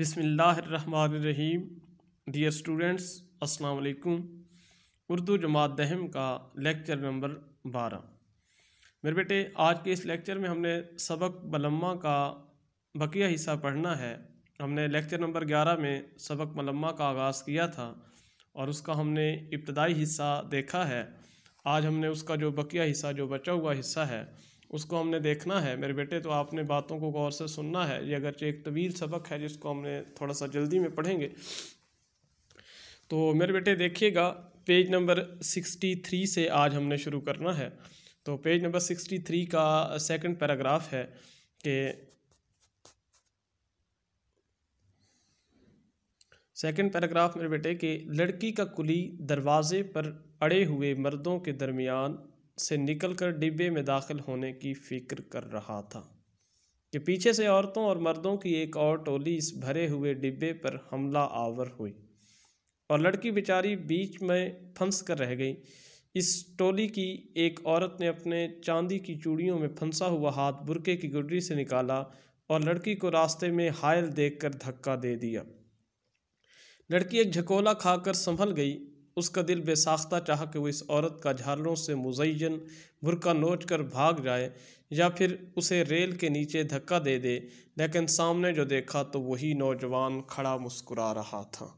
बिसमीम dear students अस्सलाम वालेकुम उर्दू जमात दहम का लेक्चर नंबर बारह मेरे बेटे आज के इस लेक्चर में हमने सबक मलम्मा का बकिया हिस्सा पढ़ना है हमने लेक्चर नंबर ग्यारह में सबक मलम्मा का आगाज़ किया था और उसका हमने इब्तदाई हिस्सा देखा है आज हमने उसका जो बकिया हिस्सा जो बचा हुआ हिस्सा है उसको हमने देखना है मेरे बेटे तो आपने बातों को गौर से सुनना है ये अगरचे एक तवील सबक है जिसको हमने थोड़ा सा जल्दी में पढ़ेंगे तो मेरे बेटे देखिएगा पेज नंबर सिक्सटी थ्री से आज हमने शुरू करना है तो पेज नंबर सिक्सटी थ्री का सेकंड पैराग्राफ है कि सेकंड पैराग्राफ मेरे बेटे के लड़की का कुली दरवाजे पर अड़े हुए मर्दों के दरमियान से निकलकर डिब्बे में दाखिल होने की फिक्र कर रहा था कि पीछे से औरतों और मर्दों की एक और टोली इस भरे हुए डिब्बे पर हमला आवर हुई और लड़की बेचारी बीच में फंस कर रह गई इस टोली की एक औरत ने अपने चांदी की चूड़ियों में फंसा हुआ हाथ बुरके की गुडरी से निकाला और लड़की को रास्ते में हायल देखकर धक्का दे दिया लड़की एक झकोला खाकर संभल गई उसका दिल बेसाख्ता चाह कि वो इस औरत का झालरों से मुजैन बुरका नोच कर भाग जाए या फिर उसे रेल के नीचे धक्का दे दे लेकिन सामने जो देखा तो वही नौजवान खड़ा मुस्कुरा रहा था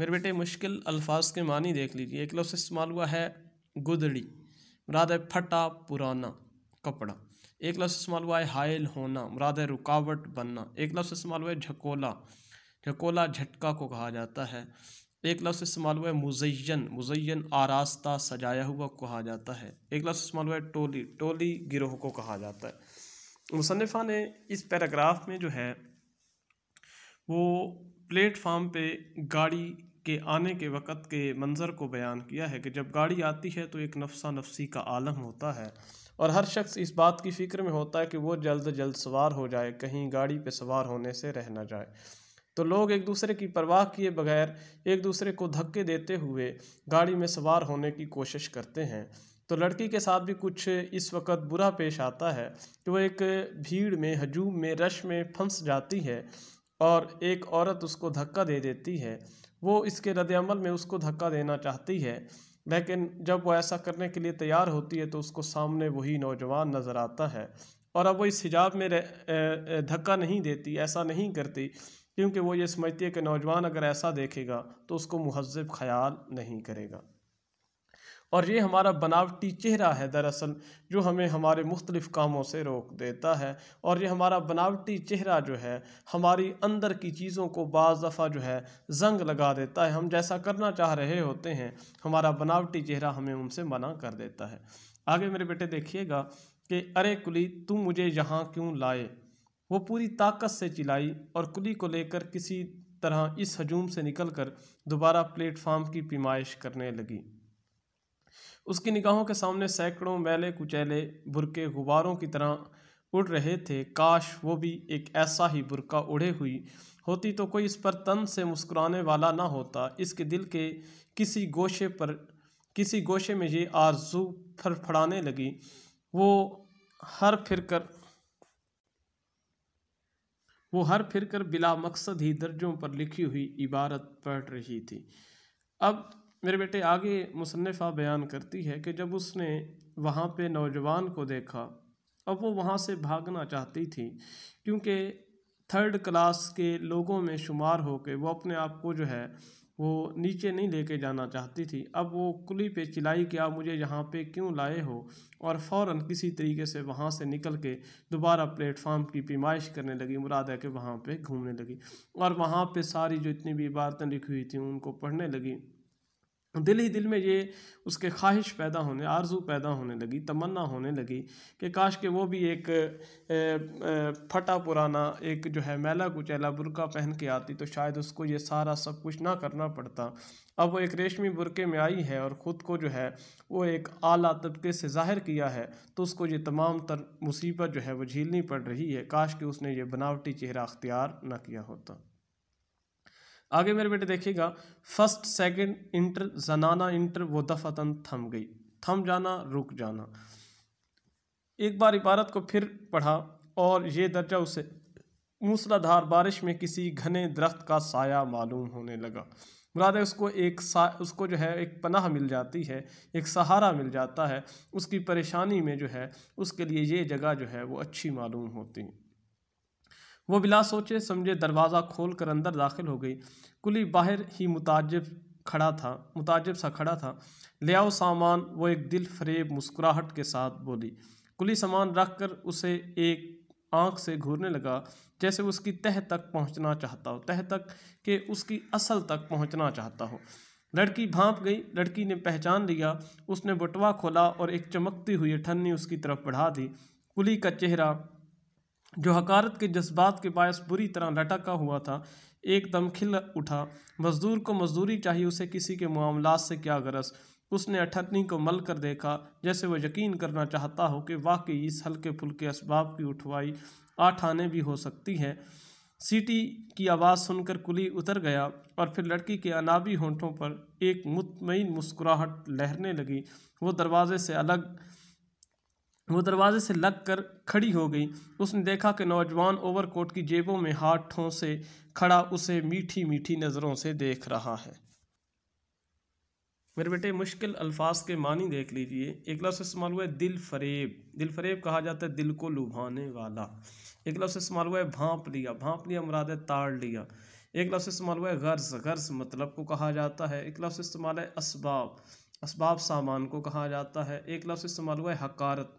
मेरे बेटे मुश्किल अल्फाज के मानी देख लीजिए एक लफ्स इस्तेमाल हुआ है गुदड़ी मुराद है फटा पुराना कपड़ा एक लफ्स इस्तेमाल हुआ है हायल होना मुराद है रुकावट बनना एक लफ्स इस्तेमाल हुआ है झकोला ठकोला झटका को कहा जाता है एक लफ्ज़ इस्तेमाल हुआ है मुजैन मुजैन आरास्ता सजाया हुआ कहा जाता है एक लफ्ज़ इस्तेमाल हुआ है टोली टोली गिरोह को कहा जाता है मुसनफ़ा ने इस पैराग्राफ में जो है वो प्लेटफार्म पे गाड़ी के आने के वक़्त के मंज़र को बयान किया है कि जब गाड़ी आती है तो एक नफसा नफसी का आलम होता है और हर शख्स इस बात की फ़िक्र में होता है कि वो जल्द जल्द सवार हो जाए कहीं गाड़ी पे सवार होने से रह ना जाए तो लोग एक दूसरे की परवाह किए बगैर एक दूसरे को धक्के देते हुए गाड़ी में सवार होने की कोशिश करते हैं तो लड़की के साथ भी कुछ इस वक्त बुरा पेश आता है कि वह एक भीड़ में हजूम में रश में फंस जाती है और एक औरत उसको धक्का दे देती है वो इसके रद्दमल में उसको धक्का देना चाहती है लेकिन जब वो ऐसा करने के लिए तैयार होती है तो उसको सामने वही नौजवान नज़र आता है और अब वो इस हिजाब में धक्का नहीं देती ऐसा नहीं करती क्योंकि वो ये समझती है कि नौजवान अगर ऐसा देखेगा तो उसको महजब ख्याल नहीं करेगा और ये हमारा बनावटी चेहरा है दरअसल जो हमें हमारे मुख्तलिफ़ कामों से रोक देता है और ये हमारा बनावटी चेहरा जो है हमारी अंदर की चीज़ों को बाज़ दफ़ा जो है जंग लगा देता है हम जैसा करना चाह रहे होते हैं हमारा बनावटी चेहरा हमें उनसे मना कर देता है आगे मेरे बेटे देखिएगा कि अरे कुली तुम मुझे यहाँ क्यों लाए वो पूरी ताकत से चिल्लाई और कुली को लेकर किसी तरह इस हजूम से निकलकर दोबारा प्लेटफार्म की पीमाइश करने लगी उसकी निगाहों के सामने सैकड़ों मैले कुचैले बुरके गुब्बारों की तरह उड़ रहे थे काश वो भी एक ऐसा ही बुरका उड़े हुई होती तो कोई इस पर तन से मुस्कुराने वाला ना होता इसके दिल के किसी गोशे पर किसी गोशे में ये आरजू फड़फड़ाने लगी वो हर फिर कर वो हर फिर कर बिला मकसद ही दर्जों पर लिखी हुई इबारत पढ़ रही थी अब मेरे बेटे आगे मुसनफ़ा बयान करती है कि जब उसने वहाँ पे नौजवान को देखा अब वो वहाँ से भागना चाहती थी क्योंकि थर्ड क्लास के लोगों में शुमार होकर वो अपने आप को जो है वो नीचे नहीं लेके जाना चाहती थी अब वो कुली पे चिल्लाई कि आप मुझे यहाँ पे क्यों लाए हो और फौरन किसी तरीके से वहाँ से निकल के दोबारा प्लेटफार्म की पेमाइश करने लगी मुराद है कि वहाँ पे घूमने लगी और वहाँ पे सारी जो इतनी भी इबारतें लिखी हुई थी उनको पढ़ने लगी दिल ही दिल में ये उसके ख्वाहिश पैदा होने आरजू पैदा होने लगी तमन्ना होने लगी कि काश के वो भी एक फटा पुराना एक जो है मैला कुचैला बुरका पहन के आती तो शायद उसको ये सारा सब कुछ ना करना पड़ता अब वो एक रेशमी बुरके में आई है और ख़ुद को जो है वो एक आला तबके से ज़ाहिर किया है तो उसको ये तमाम तर मुसीबत जो है वो झीलनी पड़ रही है काश के उसने ये बनावटी चेहरा अख्तियार ना किया होता आगे मेरे बेटे देखिएगा फर्स्ट सेकंड इंटर जनाना इंटर वो दफातन थम गई थम जाना रुक जाना एक बार इबारत को फिर पढ़ा और ये दर्जा उसे मूसलाधार बारिश में किसी घने दरख्त का साया मालूम होने लगा मुराद है उसको एक सा उसको जो है एक पनाह मिल जाती है एक सहारा मिल जाता है उसकी परेशानी में जो है उसके लिए ये जगह जो है वो अच्छी मालूम होती है वह बिला सोचे समझे दरवाज़ा खोल कर अंदर दाखिल हो गई कुली बाहर ही मुताजब खड़ा था मुताजब सा खड़ा था ले आओ सामान वो एक दिल फरेब मुस्कुराहट के साथ बोली कुली सामान रख कर उसे एक आंख से घूरने लगा जैसे उसकी तह तक पहुंचना चाहता हो तह तक के उसकी असल तक पहुंचना चाहता हो लड़की भाँप गई लड़की ने पहचान लिया उसने बटवा खोला और एक चमकती हुई ठन्नी उसकी तरफ बढ़ा दी कुली का चेहरा जो हकारत के जज्बात के बायस बुरी तरह लटका हुआ था एकदम खिल उठा मज़दूर को मजदूरी चाहिए उसे किसी के मामला से क्या गरज उसने अठन्नी को मल कर देखा जैसे वह यकीन करना चाहता हो कि वाकई इस हल्के फुल्के इसबाब की उठवाई आठ आने भी हो सकती है सीटी की आवाज़ सुनकर कुली उतर गया और फिर लड़की के अनाबी होंठों पर एक मुतमिन मुस्कुराहट लहरने लगी वो दरवाजे से अलग वो दरवाजे से लग कर खड़ी हो गई उसने देखा कि नौजवान ओवरकोट की जेबों में हाथ से खड़ा उसे मीठी मीठी नज़रों से देख रहा है मेरे बेटे मुश्किल अल्फाज के मानी देख लीजिए एक लफ्स इस्तेमाल हुआ है दिल फरेब दिल फरेब कहा जाता है दिल को लुभाने वाला एक लफ्ज़ इस्तेमाल हुआ है भाप लिया भाप लिया मुराद है ताड़ लिया एक लफ्स इस्तेमाल हुआ है गर्ज गर्ज मतलब को कहा जाता है एक लफ्स इस्तेमाल है इसबाब इसबाब सामान को कहा जाता है एक लफ्ज़ इस्तेमाल हुआ है हकारत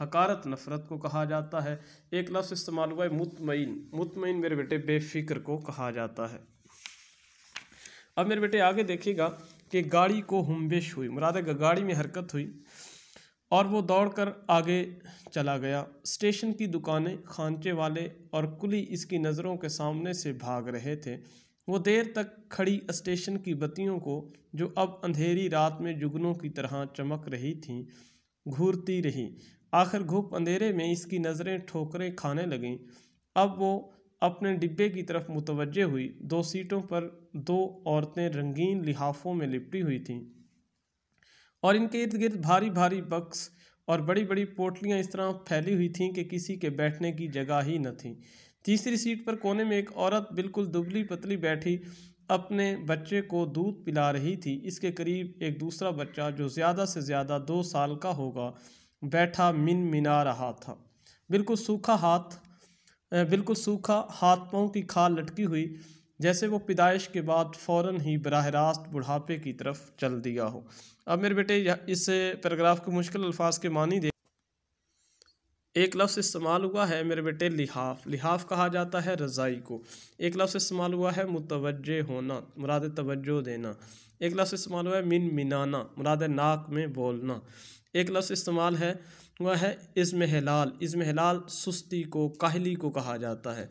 हकारत नफ़रत को कहा जाता है एक लफ्ज़ इस्तेमाल हुआ है मुतमिन मुतमिन मेरे बेटे बेफिक्र को कहा जाता है अब मेरे बेटे आगे देखिएगा कि गाड़ी को हुम्बिश हुई मुराद गाड़ी में हरकत हुई और वो दौड़कर आगे चला गया स्टेशन की दुकानें खांचे वाले और कुली इसकी नज़रों के सामने से भाग रहे थे वो देर तक खड़ी स्टेशन की बत्तियों को जो अब अंधेरी रात में जुगनों की तरह चमक रही थीं घूरती रही आखिर घुप अंधेरे में इसकी नज़रें ठोकरें खाने लगें अब वो अपने डिब्बे की तरफ मुतवजे हुई दो सीटों पर दो औरतें रंगीन लिहाफों में लिपटी हुई थीं और इनके इर्द गिर्द भारी भारी बक्स और बड़ी बड़ी पोटलियाँ इस तरह फैली हुई थीं कि किसी के बैठने की जगह ही न थी तीसरी सीट पर कोने में एक औरत बिल्कुल दुबली पतली बैठी अपने बच्चे को दूध पिला रही थी इसके करीब एक दूसरा बच्चा जो ज़्यादा से ज़्यादा दो साल का होगा बैठा मिन मिना रहा था बिल्कुल सूखा हाथ बिल्कुल सूखा हाथ पाँव की खाल लटकी हुई जैसे वो पैदाइश के बाद फ़ौर ही बरह रास्त बुढ़ापे की तरफ चल दिया हो अब मेरे बेटे इस पैराग्राफ के मुश्किल अल्फाज के मानी दे एक लफ्स इस्तेमाल हुआ है मेरे बेटे लिहाफ लिहाफ कहा जाता है रज़ाई को एक लफ्स इस्तेमाल हुआ है मुतवजह होना मुराद तवज्जो देना एक लफ्स इस्तेमाल हुआ है मिन मिनाना मुराद नाक में बोलना एक लफ्स इस्तेमाल है हुआ है इज़म हलाल इज़म हलाल सुस्ती को काहली को कहा जाता है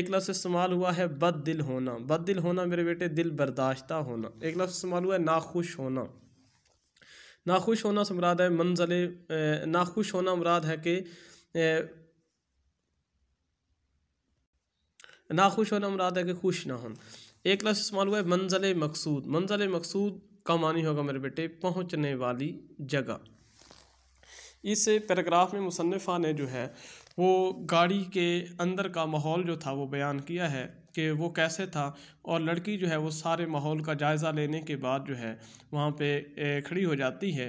एक लफ्स इस्तेमाल हुआ है बद दिल होना बद दिल होना मेरे बेटे दिल बर्दाश्त होना एक लफ्स इस्तेमाल हुआ है नाखुश होना नाखुश होना से मुराद है मंजिल नाखुश होना मुराद है कि नाखुश होना मुराद है कि खुश ना हों एक लफ्ज़ इस्तेमाल हुआ है मंजिल मकसूद मंजिल मकसूद का मानी होगा मेरे बेटे पहुँचने वाली जगह इस पैराग्राफ में मुसनफ़ा ने जो है वो गाड़ी के अंदर का माहौल जो था वो बयान किया है कि वो कैसे था और लड़की जो है वो सारे माहौल का जायज़ा लेने के बाद जो है वहाँ पे खड़ी हो जाती है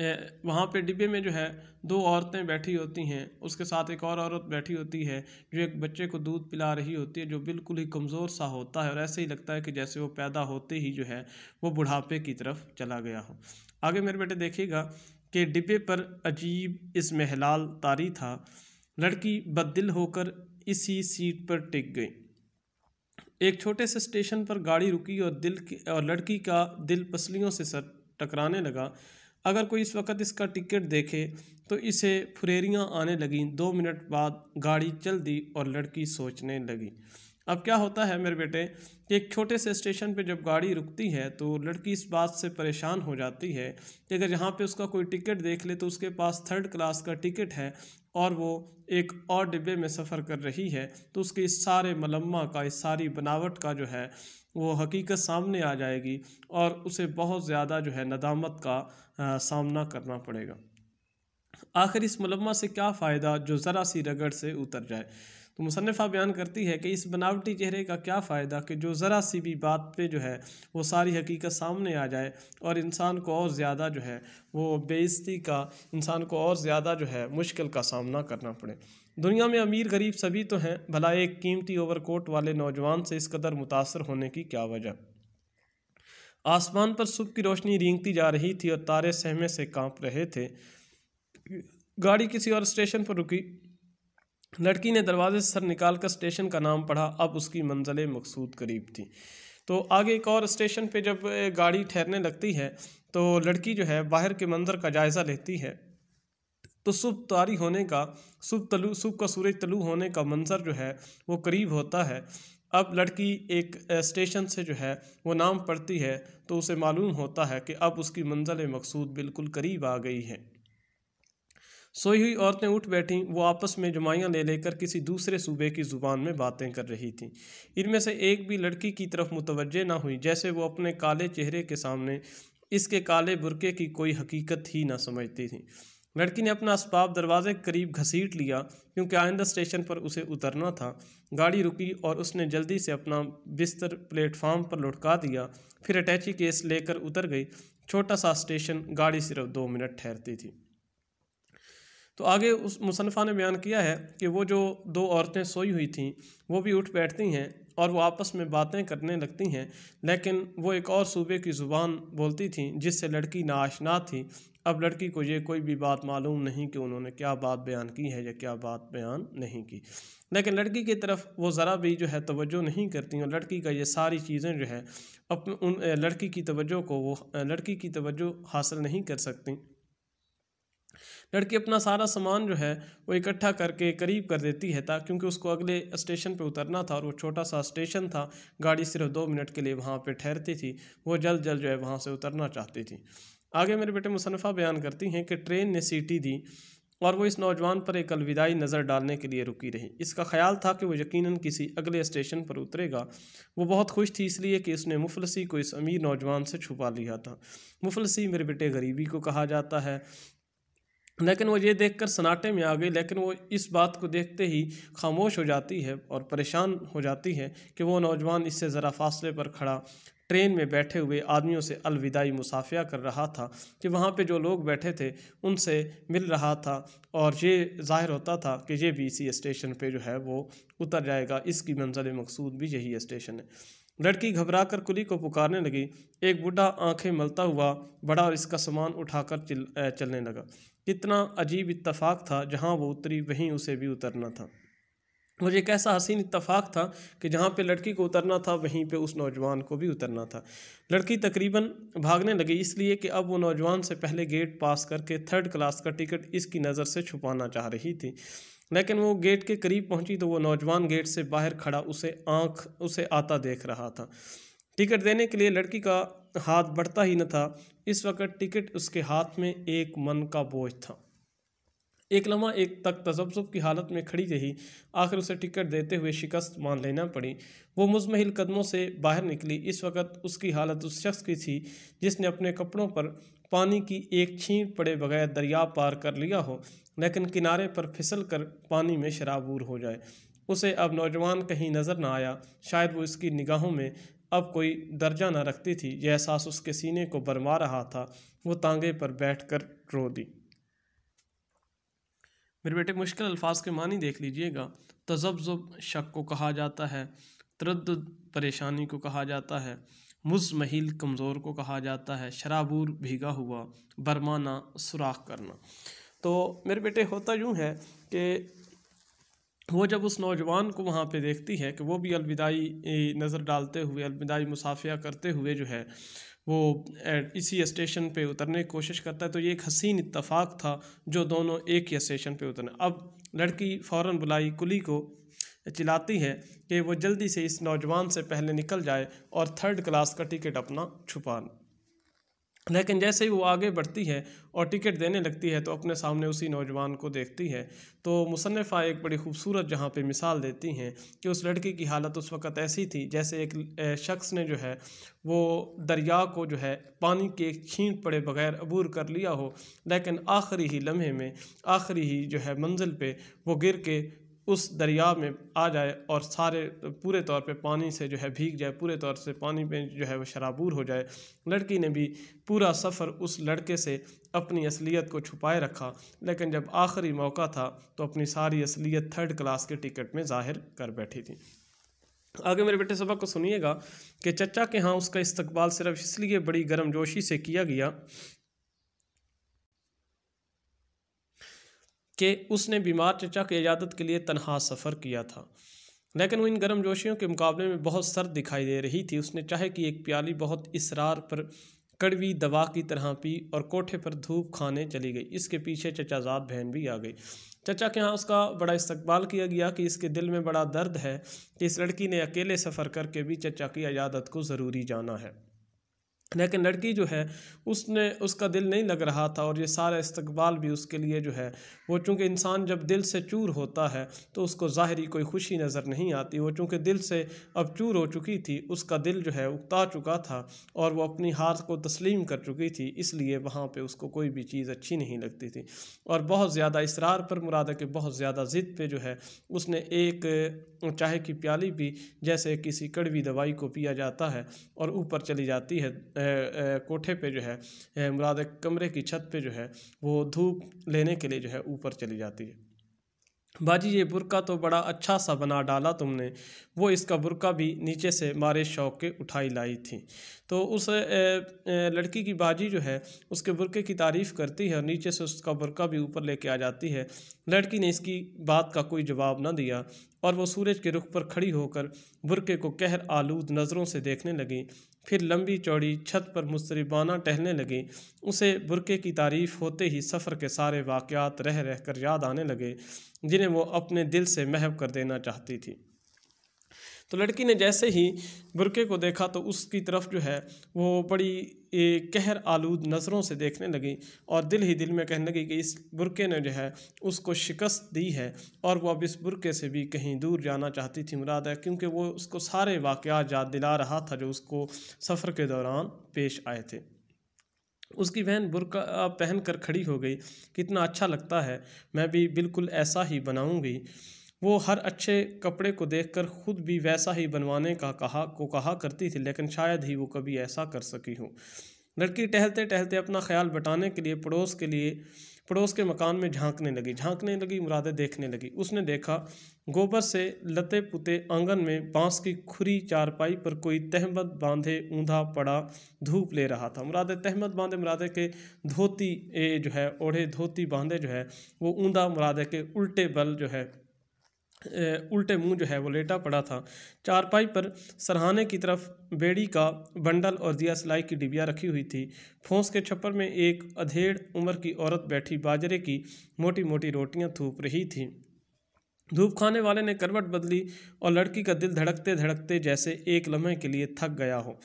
वहाँ पे डिब्बे में जो है दो औरतें बैठी होती हैं उसके साथ एक और औरत बैठी होती है जो एक बच्चे को दूध पिला रही होती है जो बिल्कुल ही कमज़ोर सा होता है और ऐसे ही लगता है कि जैसे वो पैदा होते ही जो है वो बुढ़ापे की तरफ चला गया हो आगे मेरे बेटे देखिएगा कि डिब्बे पर अजीब इसमें हलाल तारी था लड़की बददिल होकर इसी सीट पर टिक गई एक छोटे से स्टेशन पर गाड़ी रुकी और दिल की और लड़की का दिल पसलियों से सर टकराने लगा अगर कोई इस वक्त इसका टिकट देखे तो इसे फुरेरियाँ आने लगें दो मिनट बाद गाड़ी चल दी और लड़की सोचने लगी अब क्या होता है मेरे बेटे कि एक छोटे से स्टेशन पे जब गाड़ी रुकती है तो लड़की इस बात से परेशान हो जाती है कि अगर यहाँ पे उसका कोई टिकट देख ले तो उसके पास थर्ड क्लास का टिकट है और वो एक और डिब्बे में सफ़र कर रही है तो उसके इस सारे मलम्मा का इस सारी बनावट का जो है वो हकीकत सामने आ जाएगी और उसे बहुत ज़्यादा जो है नदामत का सामना करना पड़ेगा आखिर इस मुलम्मा से क्या फ़ायदा जो ज़रा सी रगड़ से उतर जाए तो मुसनफ़ा बयान करती है कि इस बनावटी चेहरे का क्या फ़ायदा कि जो ज़रा सी भी बात पे जो है वो सारी हकीकत सामने आ जाए और इंसान को और ज़्यादा जो है वो बेइज्जती का इंसान को और ज़्यादा जो है मुश्किल का सामना करना पड़े दुनिया में अमीर गरीब सभी तो हैं भला एक कीमती ओवरकोट वाले नौजवान से इस कदर मुतासर होने की क्या वजह आसमान पर सुबह की रोशनी रींगती जा रही थी और तारे सहमे से कांप रहे थे गाड़ी किसी और स्टेशन पर रुकी लड़की ने दरवाजे से सर निकाल कर स्टेशन का नाम पढ़ा अब उसकी मंजिलें मकसूद करीब थी तो आगे एक और स्टेशन पे जब गाड़ी ठहरने लगती है तो लड़की जो है बाहर के मंजर का जायज़ा लेती है तो सुबह तारी होने का सुबह तलु सुबह का सूरज तलु होने का मंजर जो है वो करीब होता है अब लड़की एक स्टेशन से जो है वो नाम पढ़ती है तो उसे मालूम होता है कि अब उसकी मंजिल मकसूद बिल्कुल करीब आ गई है सोई हुई औरतें उठ बैठी वो आपस में जमाइयाँ ले लेकर किसी दूसरे सूबे की ज़ुबान में बातें कर रही थीं इनमें से एक भी लड़की की तरफ मुतवजह ना हुई जैसे वो अपने काले चेहरे के सामने इसके काले बुरके की कोई हकीकत ही ना समझती थी लड़की ने अपना इसबाब दरवाजे के करीब घसीट लिया क्योंकि आइंदा स्टेशन पर उसे उतरना था गाड़ी रुकी और उसने जल्दी से अपना बिस्तर प्लेटफार्म पर लुटका दिया फिर अटैची केस लेकर उतर गई छोटा सा स्टेशन गाड़ी सिर्फ दो मिनट ठहरती थी तो आगे उस मुसनफ़ा ने बयान किया है कि वो जो दो औरतें सोई हुई थीं वो भी उठ बैठती हैं और वो आपस में बातें करने लगती हैं लेकिन वो एक और सूबे की ज़ुबान बोलती थी जिससे लड़की नाशना थी अब लड़की को ये कोई भी बात मालूम नहीं कि उन्होंने क्या बात बयान की है या क्या बात बयान नहीं की लेकिन लड़की की तरफ वो ज़रा भी जो है तवज्जो नहीं करती और लड़की का ये सारी चीज़ें जो है अपने उन लड़की की तवज्जो को वो लड़की की तवज्जो हासिल नहीं कर सकती लड़की अपना सारा सामान जो है वो इकट्ठा करके करीब कर देती है ताकि क्योंकि उसको अगले स्टेशन पे उतरना था और वो छोटा सा स्टेशन था गाड़ी सिर्फ दो मिनट के लिए वहाँ पे ठहरती थी वो जल्द जल्द जो है वहाँ से उतरना चाहती थी आगे मेरे बेटे मुसनफ़ा बयान करती हैं कि ट्रेन ने सीटी दी और वो इस नौजवान पर एक अलविदाई नज़र डालने के लिए रुकी रही इसका ख्याल था कि वो यकीनन किसी अगले स्टेशन पर उतरेगा वो बहुत खुश थी इसलिए कि उसने मुफलसी को इस अमीर नौजवान से छुपा लिया था मुफलसी मेरे बेटे गरीबी को कहा जाता है लेकिन वो ये देखकर सन्नाटे में आ गई लेकिन वो इस बात को देखते ही खामोश हो जाती है और परेशान हो जाती है कि वो नौजवान इससे ज़रा फासले पर खड़ा ट्रेन में बैठे हुए आदमियों से अलविदाई मुसाफिया कर रहा था कि वहाँ पे जो लोग बैठे थे उनसे मिल रहा था और ये जाहिर होता था कि ये भी इसी स्टेशन पे जो है वो उतर जाएगा इसकी मंजिल मकसूद भी यही स्टेशन है लड़की घबराकर कुली को पुकारने लगी एक बूढ़ा आंखें मलता हुआ बड़ा और इसका सामान उठाकर चल, चलने लगा कितना अजीब इतफाक था जहाँ वो उतरी वहीं उसे भी उतरना था और एक ऐसा हसीन इतफ़ाक़ था कि जहाँ पे लड़की को उतरना था वहीं पे उस नौजवान को भी उतरना था लड़की तकरीबन भागने लगी इसलिए कि अब वो नौजवान से पहले गेट पास करके थर्ड क्लास का टिकट इसकी नज़र से छुपाना चाह रही थी लेकिन वो गेट के करीब पहुंची तो वो नौजवान गेट से बाहर खड़ा उसे आँख उसे आता देख रहा था टिकट देने के लिए लड़की का हाथ बढ़ता ही न था इस वक्त टिकट उसके हाथ में एक मन का बोझ था एक लम्हा एक तक तजब्ज़ुब की हालत में खड़ी रही आखिर उसे टिकट देते हुए शिकस्त मान लेना पड़ी वो मुजमहिल कदमों से बाहर निकली इस वक्त उसकी हालत उस शख्स की थी जिसने अपने कपड़ों पर पानी की एक छींट पड़े बगैर दरिया पार कर लिया हो लेकिन किनारे पर फिसल कर पानी में शराबूर हो जाए उसे अब नौजवान कहीं नज़र ना आया शायद वो इसकी निगाहों में अब कोई दर्जा ना रखती थी यह एहसास उसके सीने को बरमा रहा था वो तांगे पर बैठ कर रो दी मेरे बेटे मुश्किल अल्फाज के मानी देख लीजिएगा तजब्ज़ब शक को कहा जाता है तरद परेशानी को कहा जाता है मुजमहिल कमज़ोर को कहा जाता है शराबूर भीगा हुआ बरमाना सुराख करना तो मेरे बेटे होता यूँ है कि वो जब उस नौजवान को वहाँ पे देखती है कि वो भी अलविदाई नज़र डालते हुए अलविदाई मुसाफिया करते हुए जो है वो इसी स्टेशन पे उतरने की कोशिश करता है तो ये एक हसीन इतफाक़ था जो दोनों एक ही स्टेशन पे उतरने अब लड़की फ़ौर बुलाई कुली को चिल्लाती है कि वो जल्दी से इस नौजवान से पहले निकल जाए और थर्ड क्लास का टिकट अपना छुपा लेकिन जैसे ही वो आगे बढ़ती है और टिकट देने लगती है तो अपने सामने उसी नौजवान को देखती है तो मुसनफ़ा एक बड़ी खूबसूरत जहाँ पे मिसाल देती हैं कि उस लड़की की हालत उस वक़्त ऐसी थी जैसे एक शख्स ने जो है वो दरिया को जो है पानी के एक छींट पड़े बगैर अबूर कर लिया हो लेकिन आखिरी ही लम्हे में आखिरी ही जो है मंजिल पर वो गिर के उस दरिया में आ जाए और सारे पूरे तौर पे पानी से जो है भीग जाए पूरे तौर से पानी में जो है वो शराबूर हो जाए लड़की ने भी पूरा सफ़र उस लड़के से अपनी असलियत को छुपाए रखा लेकिन जब आखिरी मौका था तो अपनी सारी असलियत थर्ड क्लास के टिकट में ज़ाहिर कर बैठी थी आगे मेरे बेटे सबक को सुनिएगा कि चचा के यहाँ उसका इस्तबाल सिर्फ इसलिए बड़ी गर्मजोशी से किया गया कि उसने बीमार चचा की इजादत के लिए तनहा सफ़र किया था लेकिन वो इन गर्म जोशियों के मुकाबले में बहुत सर्द दिखाई दे रही थी उसने चाहे कि एक प्याली बहुत इसरार पर कड़वी दवा की तरह पी और कोठे पर धूप खाने चली गई इसके पीछे चचाजाद बहन भी आ गई चचा के यहाँ उसका बड़ा इस्तकबाल किया गया कि इसके दिल में बड़ा दर्द है कि इस लड़की ने अकेले सफ़र करके भी चचा की इजादत को ज़रूरी जाना है लेकिन लड़की जो है उसने उसका दिल नहीं लग रहा था और ये सारा इस्तकबाल भी उसके लिए जो है वो चूँकि इंसान जब दिल से चूर होता है तो उसको ज़ाहरी कोई खुशी नज़र नहीं आती वो चूँकि दिल से अब चूर हो चुकी थी उसका दिल जो है उकता चुका था और वो अपनी हार को तस्लीम कर चुकी थी इसलिए वहाँ पर उसको कोई भी चीज़ अच्छी नहीं लगती थी और बहुत ज़्यादा इसरार पर मुरादा के बहुत ज़्यादा ज़िद पर जो है उसने एक चाहे की प्याली भी जैसे किसी कड़वी दवाई को पिया जाता है और ऊपर चली जाती है कोठे पे जो है मुराद कमरे की छत पे जो है वो धूप लेने के लिए जो है ऊपर चली जाती है बाजी ये बुरका तो बड़ा अच्छा सा बना डाला तुमने वो इसका बुरका भी नीचे से मारे शौक के उठाई लाई थी तो उस लड़की की बाजी जो है उसके बुरके की तारीफ़ करती है और नीचे से उसका बुरका भी ऊपर लेके आ जाती है लड़की ने इसकी बात का कोई जवाब न दिया और वो सूरज के रुख पर खड़ी होकर बुरके को कहर आलूद नज़रों से देखने लगी फिर लंबी चौड़ी छत पर मुस्तरबाना टहलने लगी उसे बुरके की तारीफ होते ही सफ़र के सारे वाक़ रह रह कर याद आने लगे जिन्हें वो अपने दिल से महव कर देना चाहती थी तो लड़की ने जैसे ही बुरके को देखा तो उसकी तरफ जो है वो बड़ी कहर आलूद नज़रों से देखने लगी और दिल ही दिल में कहने लगी कि इस बुरके ने जो है उसको शिकस्त दी है और वो अब इस बुरके से भी कहीं दूर जाना चाहती थी मुराद है क्योंकि वो उसको सारे वाक़ याद दिला रहा था जो उसको सफ़र के दौरान पेश आए थे उसकी बहन बुरका पहन कर खड़ी हो गई कितना अच्छा लगता है मैं भी बिल्कुल ऐसा ही बनाऊंगी वो हर अच्छे कपड़े को देखकर खुद भी वैसा ही बनवाने का कहा को कहा करती थी लेकिन शायद ही वो कभी ऐसा कर सकी हो लड़की टहलते टहलते अपना ख्याल बटाने के लिए पड़ोस के लिए पड़ोस के मकान में झांकने लगी झांकने लगी मुरादे देखने लगी उसने देखा गोबर से लते पुते आंगन में बांस की खुरी चारपाई पर कोई तहमद बांधे ऊंधा पड़ा धूप ले रहा था मुरादे तहमद बांधे मुरादे के धोती ए जो है ओढ़े धोती बांधे जो है वो ऊंधा मुरादे के उल्टे बल जो है उल्टे मुंह जो है वो लेटा पड़ा था चारपाई पर सरहाने की तरफ बेड़ी का बंडल और दिया सिलाई की डिबिया रखी हुई थी फोंस के छप्पर में एक अधेड़ उम्र की औरत बैठी बाजरे की मोटी मोटी रोटियां थूप रही थी धूप खाने वाले ने करवट बदली और लड़की का दिल धड़कते धड़कते जैसे एक लम्हे के लिए थक गया हो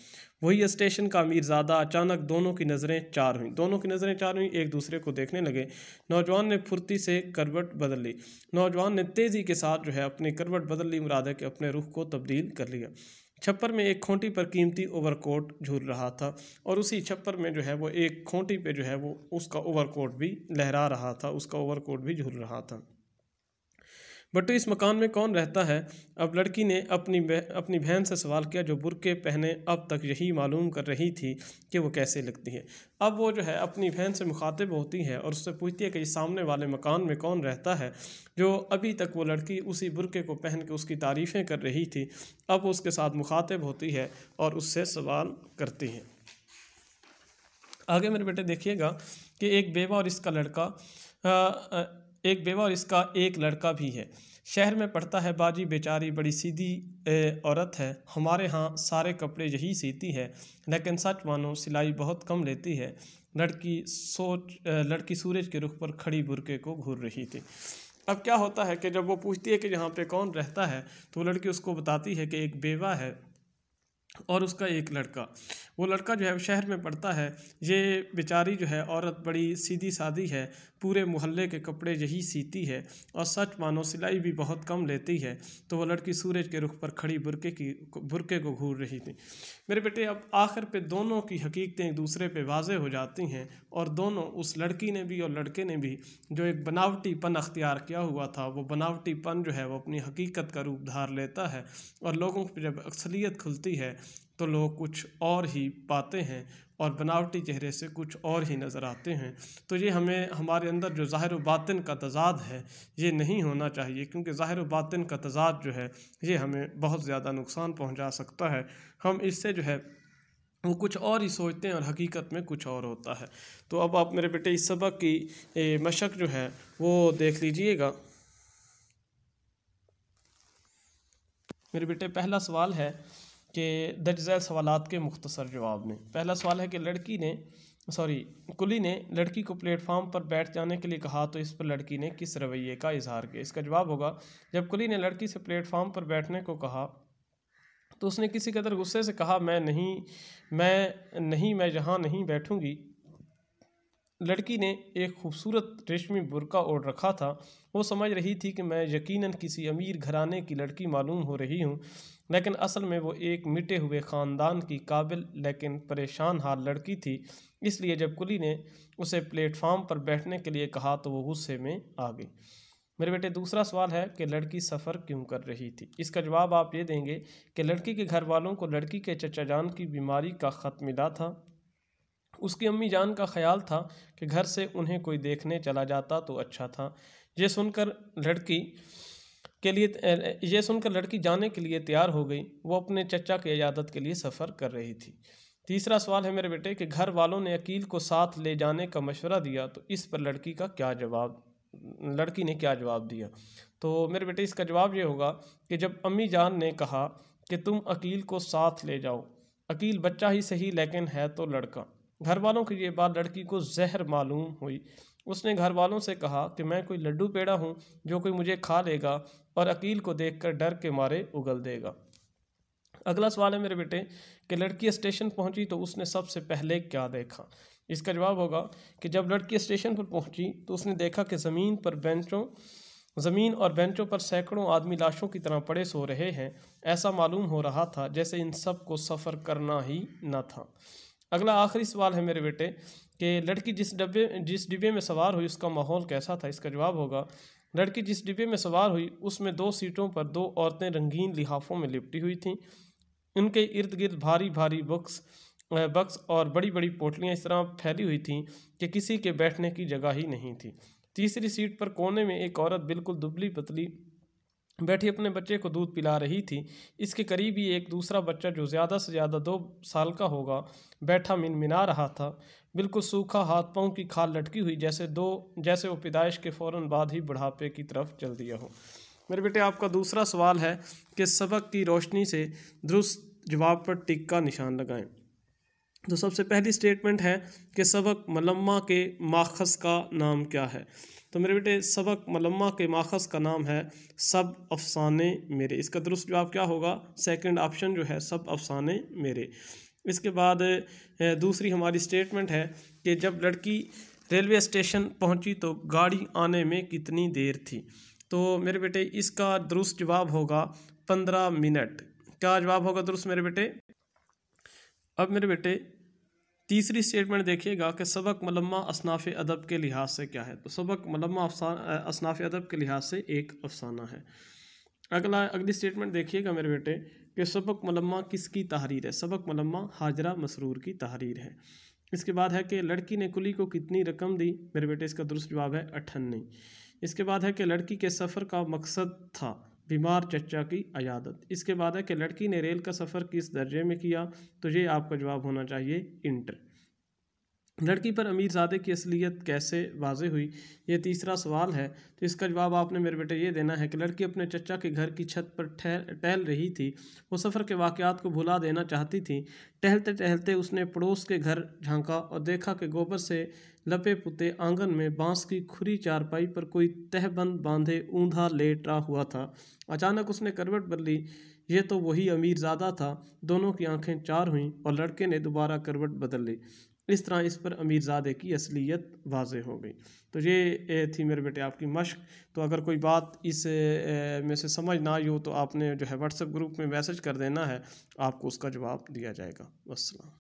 वही स्टेशन का अमीरजादा अचानक दोनों की नज़रें चार हुई दोनों की नज़रें चार हुई एक दूसरे को देखने लगे नौजवान ने फुर्ती से करवट बदल ली नौजवान ने तेज़ी के साथ जो है अपनी करवट बदल ली मुराद के अपने रुख को तब्दील कर लिया छप्पर में एक खोटी पर कीमती ओवरकोट झूल रहा था और उसी छप्पर में जो है वो एक खोटी पे जो है वो उसका ओवरकोट भी लहरा रहा था उसका ओवरकोट भी झूल रहा था बट इस मकान में कौन रहता है अब लड़की ने अपनी बह, अपनी बहन से सवाल किया जो बुरके पहने अब तक यही मालूम कर रही थी कि वो कैसे लगती है अब वो जो है अपनी बहन से मुखातिब होती है और उससे पूछती है कि इस सामने वाले मकान में कौन रहता है जो अभी तक वो लड़की उसी बुरके को पहन के उसकी तारीफ़ें कर रही थी अब वो उसके साथ मुखातिब होती है और उससे सवाल करती है आगे मेरे बेटे देखिएगा कि एक बेवा और इसका लड़का आ, आ, एक बेवा और इसका एक लड़का भी है शहर में पढ़ता है बाजी बेचारी बड़ी सीधी औरत है हमारे यहाँ सारे कपड़े यही सीती है लेकिन सच मानो सिलाई बहुत कम लेती है लड़की सोच लड़की सूरज के रुख पर खड़ी बुरके को घूर रही थी अब क्या होता है कि जब वो पूछती है कि यहाँ पे कौन रहता है तो लड़की उसको बताती है कि एक बेवा है और उसका एक लड़का वो लड़का जो है शहर में पढ़ता है ये बेचारी जो है औरत बड़ी सीधी सादी है पूरे मोहल्ले के कपड़े यही सीती है और सच मानो सिलाई भी बहुत कम लेती है तो वो लड़की सूरज के रुख पर खड़ी बुरके की बुरके को घूर रही थी मेरे बेटे अब आखिर पे दोनों की हकीकतें एक दूसरे पे वाजे हो जाती हैं और दोनों उस लड़की ने भी और लड़के ने भी जो एक बनावटीपन अख्तियार किया हुआ था वो बनावटीपन जो है वो अपनी हकीकत का रूप धार लेता है और लोगों की जब अक्सलियत खुलती है तो लोग कुछ और ही पाते हैं और बनावटी चेहरे से कुछ और ही नज़र आते हैं तो ये हमें हमारे अंदर जो ज़ाहिर बातिन का तजाद है ये नहीं होना चाहिए क्योंकि ज़ाहिर बातिन का तजाद जो है ये हमें बहुत ज़्यादा नुकसान पहुंचा सकता है हम इससे जो है वो कुछ और ही सोचते हैं और हकीकत में कुछ और होता है तो अब आप मेरे बेटे इस सबक की मशक जो है वो देख लीजिएगा मेरे बेटे पहला सवाल है कि दर्जैल सवाल के मुख्तसर जवाब में पहला सवाल है कि लड़की ने सॉरी कुली ने लड़की को प्लेटफार्म पर बैठ जाने के लिए कहा तो इस पर लड़की ने किस रवैये का इजहार किया इसका जवाब होगा जब कुली ने लड़की से प्लेटफार्म पर बैठने को कहा तो उसने किसी कदर गुस्से से कहा मैं नहीं मैं नहीं मैं यहाँ नहीं बैठूँगी लड़की ने एक खूबसूरत रेशमी बुरका ओढ़ रखा था वो समझ रही थी कि मैं यकीनन किसी अमीर घराने की लड़की मालूम हो रही हूँ लेकिन असल में वो एक मिटे हुए ख़ानदान की काबिल लेकिन परेशान हाल लड़की थी इसलिए जब कुली ने उसे प्लेटफार्म पर बैठने के लिए कहा तो वो गुस्से में आ गई मेरे बेटे दूसरा सवाल है कि लड़की सफ़र क्यों कर रही थी इसका जवाब आप ये देंगे कि लड़की के घर वालों को लड़की के चचा जान की बीमारी का ख़त मिला था उसकी अम्मी जान का ख्याल था कि घर से उन्हें कोई देखने चला जाता तो अच्छा था ये सुनकर लड़की के लिए ये सुनकर लड़की जाने के लिए तैयार हो गई वो अपने चचा की इजादत के लिए सफ़र कर रही थी तीसरा सवाल है मेरे बेटे कि घर वालों ने अकील को साथ ले जाने का मशवरा दिया तो इस पर लड़की का क्या जवाब लड़की ने क्या जवाब दिया तो मेरे बेटे इसका जवाब ये होगा कि जब अम्मी जान ने कहा कि तुम अकील को साथ ले जाओ अकील बच्चा ही सही लेकिन है तो लड़का घर वालों की ये बात लड़की को जहर मालूम हुई उसने घर वालों से कहा कि मैं कोई लड्डू पेड़ा हूँ जो कोई मुझे खा लेगा और अकील को देखकर डर के मारे उगल देगा अगला सवाल है मेरे बेटे कि लड़की स्टेशन पहुंची तो उसने सबसे पहले क्या देखा इसका जवाब होगा कि जब लड़की स्टेशन पर पहुंची तो उसने देखा कि ज़मीन पर बेंचों ज़मीन और बेंचों पर सैकड़ों आदमी लाशों की तरह पड़े सो रहे हैं ऐसा मालूम हो रहा था जैसे इन सब को सफ़र करना ही न था अगला आखिरी सवाल है मेरे बेटे कि लड़की जिस डब्बे जिस डिब्बे में सवार हुई उसका माहौल कैसा था इसका जवाब होगा लड़की जिस डिब्बे में सवार हुई उसमें दो सीटों पर दो औरतें रंगीन लिहाफों में लिपटी हुई थीं उनके इर्द गिर्द भारी भारी बक्स बक्स और बड़ी बड़ी पोटलियाँ इस तरह फैली हुई थीं कि किसी के बैठने की जगह ही नहीं थी तीसरी सीट पर कोने में एक औरत बिल्कुल दुबली पतली बैठी अपने बच्चे को दूध पिला रही थी इसके करीब ही एक दूसरा बच्चा जो ज़्यादा से ज़्यादा दो साल का होगा बैठा मिनमिना रहा था बिल्कुल सूखा हाथ पाँव की खाल लटकी हुई जैसे दो जैसे वो पैदाइश के फ़ौर बाद ही बुढ़ापे की तरफ चल दिया हो मेरे बेटे आपका दूसरा सवाल है कि सबक की रोशनी से दुरुस्त जवाब पर टिक का निशान लगाएं तो सबसे पहली स्टेटमेंट है कि सबक मलम्मा के माखज का नाम क्या है तो मेरे बेटे सबक मलम्मा के माखज़ का नाम है सब अफसाने मेरे इसका दुरुस्त जवाब क्या होगा सेकंड ऑप्शन जो है सब अफसाने मेरे इसके बाद दूसरी हमारी स्टेटमेंट है कि जब लड़की रेलवे स्टेशन पहुंची तो गाड़ी आने में कितनी देर थी तो मेरे बेटे इसका दुरुस्त जवाब होगा पंद्रह मिनट क्या जवाब होगा दुरुस्त मेरे बेटे अब मेरे बेटे तीसरी स्टेटमेंट देखिएगा कि सबक मलमा असनाफ़ अदब के लिहाज से क्या है तो सबक मलम्मा असनाफ़ अदब के लिहाज से एक अफसाना है अगला अगली स्टेटमेंट देखिएगा मेरे बेटे कि सबक मलम्मा किसकी तहरीर है सबक मलमा हाजरा मसरूर की तहरीर है इसके बाद है कि लड़की ने कुली को कितनी रकम दी मेरे बेटे इसका दुरुस्त जवाब है अठन्नी इसके बाद है कि लड़की के सफ़र का मकसद था बीमार चचा की अयादत इसके बाद है कि लड़की ने रेल का सफ़र किस दर्जे में किया तो ये आपका जवाब होना चाहिए इंटर लड़की पर अमीर ज़ादे की असलियत कैसे वाजे हुई ये तीसरा सवाल है तो इसका जवाब आपने मेरे बेटे ये देना है कि लड़की अपने चचा के घर की छत पर ठहर टहल रही थी वो सफ़र के वाक़ात को भुला देना चाहती थी टहलते टहलते उसने पड़ोस के घर झांका और देखा कि गोबर से लपे पुते आंगन में बांस की खुरी चारपाई पर कोई तहबंद बांधे ऊंधा लेटा हुआ था अचानक उसने करवट बदली ये तो वही अमीर ज़्यादा था दोनों की आंखें चार हुईं और लड़के ने दोबारा करवट बदल ली इस तरह इस पर अमीरजादे की असलियत वाज हो गई तो ये थी मेरे बेटे आपकी मश्क तो अगर कोई बात इस में से समझ ना आई हो तो आपने जो है व्हाट्सएप ग्रुप में मैसेज कर देना है आपको उसका जवाब दिया जाएगा असल